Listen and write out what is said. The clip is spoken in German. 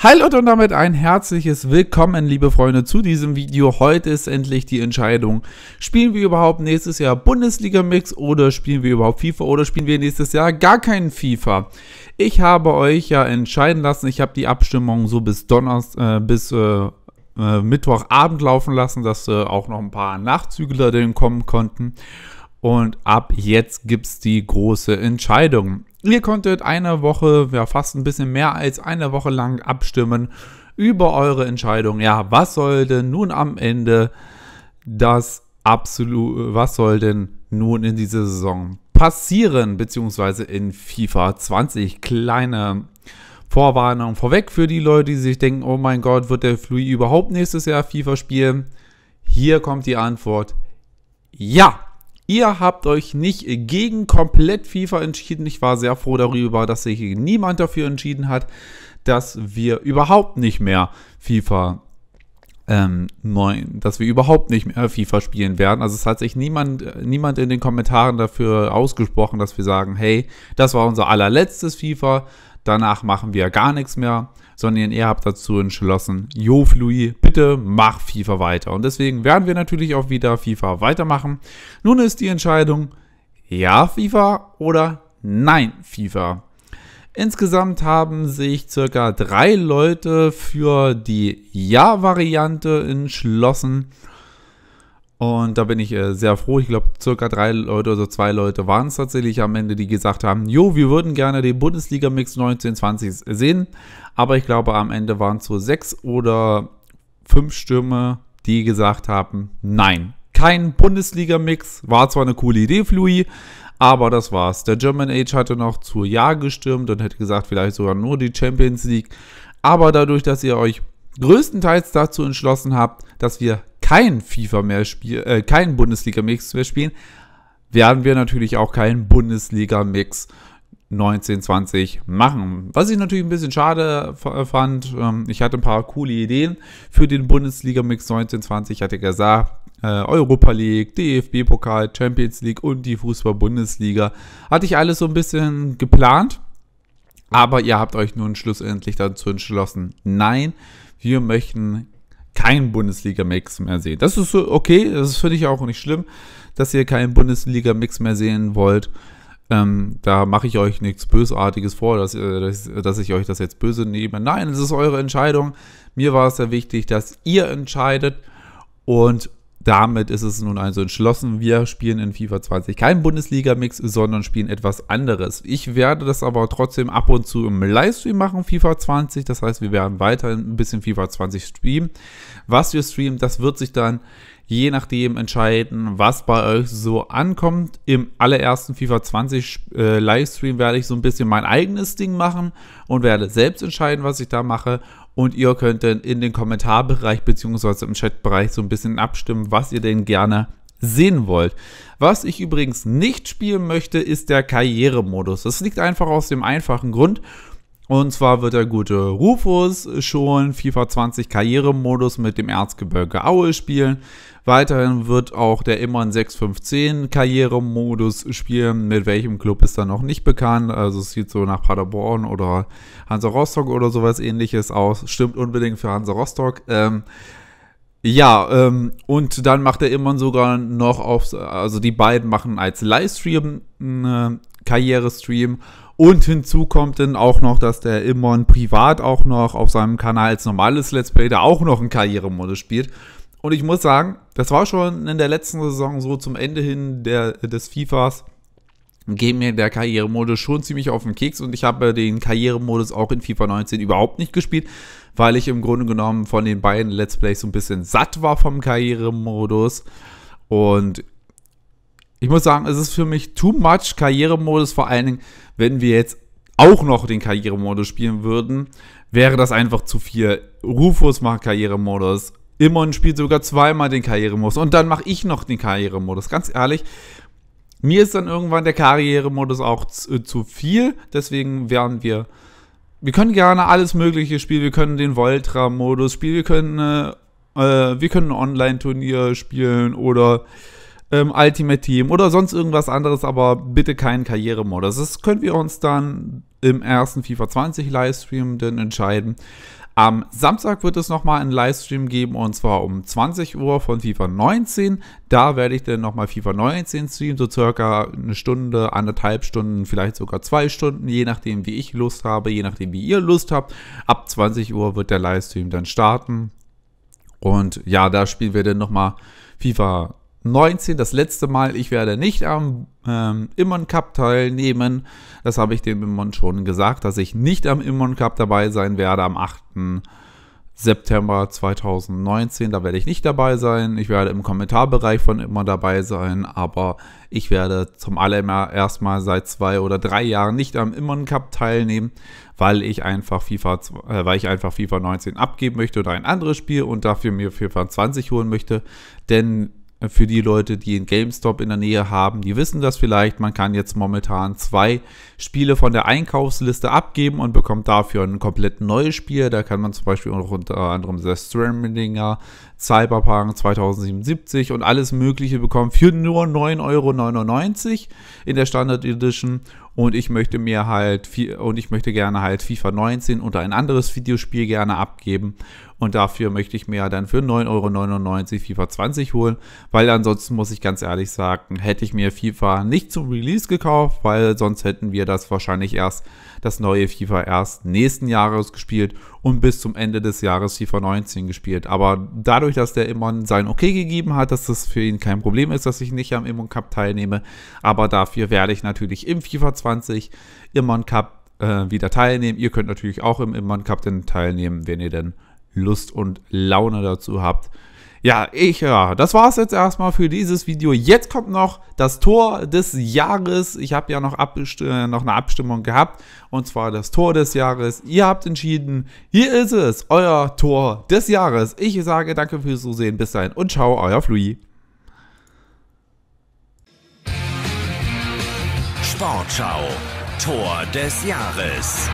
Hi Leute und damit ein herzliches Willkommen, liebe Freunde, zu diesem Video. Heute ist endlich die Entscheidung. Spielen wir überhaupt nächstes Jahr Bundesliga-Mix oder spielen wir überhaupt FIFA oder spielen wir nächstes Jahr gar keinen FIFA? Ich habe euch ja entscheiden lassen. Ich habe die Abstimmung so bis Donnerstag, äh, bis äh, äh Mittwochabend laufen lassen, dass äh, auch noch ein paar Nachzügler denn kommen konnten. Und ab jetzt gibt es die große Entscheidung. Ihr konntet eine Woche, ja fast ein bisschen mehr als eine Woche lang abstimmen über eure Entscheidung. Ja, was soll denn nun am Ende das absolut, was soll denn nun in dieser Saison passieren, beziehungsweise in FIFA 20? Kleine Vorwarnung vorweg für die Leute, die sich denken, oh mein Gott, wird der Flui überhaupt nächstes Jahr FIFA spielen? Hier kommt die Antwort, ja. Ihr habt euch nicht gegen komplett FIFA entschieden. Ich war sehr froh darüber, dass sich niemand dafür entschieden hat, dass wir überhaupt nicht mehr FIFA ähm, 9, dass wir überhaupt nicht mehr FIFA spielen werden. Also es hat sich niemand, niemand in den Kommentaren dafür ausgesprochen, dass wir sagen, hey, das war unser allerletztes FIFA danach machen wir gar nichts mehr, sondern ihr habt dazu entschlossen, Jo Flui, bitte mach FIFA weiter. Und deswegen werden wir natürlich auch wieder FIFA weitermachen. Nun ist die Entscheidung, ja FIFA oder nein FIFA. Insgesamt haben sich circa drei Leute für die Ja-Variante entschlossen und da bin ich äh, sehr froh. Ich glaube, circa drei Leute oder so zwei Leute waren es tatsächlich am Ende, die gesagt haben, jo, wir würden gerne den Bundesliga-Mix 1920 sehen. Aber ich glaube, am Ende waren es so sechs oder fünf Stürme, die gesagt haben, nein, kein Bundesliga-Mix. War zwar eine coole Idee, Flui, aber das war's. Der German Age hatte noch zu Ja gestürmt und hätte gesagt, vielleicht sogar nur die Champions League. Aber dadurch, dass ihr euch größtenteils dazu entschlossen habt, dass wir kein FIFA mehr spielen, äh, keinen Bundesliga-Mix mehr spielen, werden wir natürlich auch keinen Bundesliga-Mix 1920 machen. Was ich natürlich ein bisschen schade äh, fand, ähm, ich hatte ein paar coole Ideen für den Bundesliga-Mix 1920. Ich hatte gesagt, äh, Europa League, DFB-Pokal, Champions League und die Fußball-Bundesliga. Hatte ich alles so ein bisschen geplant, aber ihr habt euch nun schlussendlich dazu entschlossen, nein, wir möchten keinen Bundesliga-Mix mehr sehen. Das ist so okay, das finde ich auch nicht schlimm, dass ihr keinen Bundesliga-Mix mehr sehen wollt. Ähm, da mache ich euch nichts Bösartiges vor, dass, äh, dass, dass, ich euch das jetzt böse nehme. Nein, es ist eure Entscheidung. Mir war es sehr wichtig, dass ihr entscheidet. Und damit ist es nun also entschlossen. Wir spielen in FIFA 20 keinen Bundesliga-Mix, sondern spielen etwas anderes. Ich werde das aber trotzdem ab und zu im Livestream machen, FIFA 20. Das heißt, wir werden weiterhin ein bisschen FIFA 20 streamen. Was wir streamen, das wird sich dann je nachdem entscheiden, was bei euch so ankommt. Im allerersten FIFA 20 äh, Livestream werde ich so ein bisschen mein eigenes Ding machen und werde selbst entscheiden, was ich da mache. Und ihr könnt dann in den Kommentarbereich bzw. im Chatbereich so ein bisschen abstimmen, was ihr denn gerne sehen wollt. Was ich übrigens nicht spielen möchte, ist der Karrieremodus. Das liegt einfach aus dem einfachen Grund, und zwar wird der gute Rufus schon FIFA 20 Karrieremodus mit dem Erzgebirge Aue spielen. Weiterhin wird auch der Immern 6510 Karrieremodus spielen. Mit welchem Club ist da noch nicht bekannt. Also es sieht so nach Paderborn oder Hansa Rostock oder sowas ähnliches aus. Stimmt unbedingt für Hansa Rostock. Ähm, ja, ähm, und dann macht er immer sogar noch auf, also die beiden machen als Livestream einen äh, Karrierestream und hinzu kommt dann auch noch, dass der Immon privat auch noch auf seinem Kanal als normales Let's Play da auch noch einen Karrieremodus spielt. Und ich muss sagen, das war schon in der letzten Saison so zum Ende hin der, des FIFAs, geht mir der Karrieremodus schon ziemlich auf den Keks und ich habe den Karrieremodus auch in FIFA 19 überhaupt nicht gespielt, weil ich im Grunde genommen von den beiden Let's Plays so ein bisschen satt war vom Karrieremodus. Und ich muss sagen, es ist für mich too much Karrieremodus, vor allen Dingen, wenn wir jetzt auch noch den Karrieremodus spielen würden, wäre das einfach zu viel. Rufus macht Karrieremodus, Immon spielt sogar zweimal den Karrieremodus und dann mache ich noch den Karrieremodus. Ganz ehrlich, mir ist dann irgendwann der Karrieremodus auch zu, äh, zu viel, deswegen werden wir wir können gerne alles Mögliche spielen. Wir können den Voltra-Modus spielen. Wir können, äh, wir können ein Online-Turnier spielen oder ähm, Ultimate Team oder sonst irgendwas anderes, aber bitte keinen Karrieremodus. Das können wir uns dann im ersten FIFA 20 Livestream dann entscheiden. Am Samstag wird es nochmal einen Livestream geben und zwar um 20 Uhr von FIFA 19. Da werde ich dann nochmal FIFA 19 streamen, so circa eine Stunde, anderthalb Stunden, vielleicht sogar zwei Stunden, je nachdem wie ich Lust habe, je nachdem wie ihr Lust habt. Ab 20 Uhr wird der Livestream dann starten. Und ja, da spielen wir dann nochmal FIFA 19. 19 das letzte Mal. Ich werde nicht am ähm, Immon Cup teilnehmen. Das habe ich dem Immon schon gesagt, dass ich nicht am Immon Cup dabei sein werde am 8. September 2019. Da werde ich nicht dabei sein. Ich werde im Kommentarbereich von Immon dabei sein, aber ich werde zum allerersten Mal seit zwei oder drei Jahren nicht am Immon Cup teilnehmen, weil ich einfach FIFA, äh, weil ich einfach FIFA 19 abgeben möchte oder ein anderes Spiel und dafür mir FIFA 20 holen möchte. Denn für die Leute, die einen GameStop in der Nähe haben, die wissen das vielleicht. Man kann jetzt momentan zwei Spiele von der Einkaufsliste abgeben und bekommt dafür ein komplett neues Spiel. Da kann man zum Beispiel auch unter anderem The Strandlinger, Cyberpunk 2077 und alles Mögliche bekommen für nur 9,99 Euro in der Standard Edition. Und ich möchte mir halt, und ich möchte gerne halt FIFA 19 oder ein anderes Videospiel gerne abgeben. Und dafür möchte ich mir dann für 9,99 Euro FIFA 20 holen, weil ansonsten muss ich ganz ehrlich sagen, hätte ich mir FIFA nicht zum Release gekauft, weil sonst hätten wir das wahrscheinlich erst, das neue FIFA erst nächsten Jahres gespielt und bis zum Ende des Jahres FIFA 19 gespielt. Aber dadurch, dass der Immon sein Okay gegeben hat, dass das für ihn kein Problem ist, dass ich nicht am Immon Cup teilnehme, aber dafür werde ich natürlich im FIFA 20 Immon Cup äh, wieder teilnehmen. Ihr könnt natürlich auch im Immon Cup denn teilnehmen, wenn ihr denn Lust und Laune dazu habt. Ja, ich, ja, das es jetzt erstmal für dieses Video. Jetzt kommt noch das Tor des Jahres. Ich habe ja noch, äh, noch eine Abstimmung gehabt und zwar das Tor des Jahres. Ihr habt entschieden, hier ist es, euer Tor des Jahres. Ich sage danke fürs Zusehen, bis dahin und ciao, euer Flui. Sportschau, Tor des Jahres.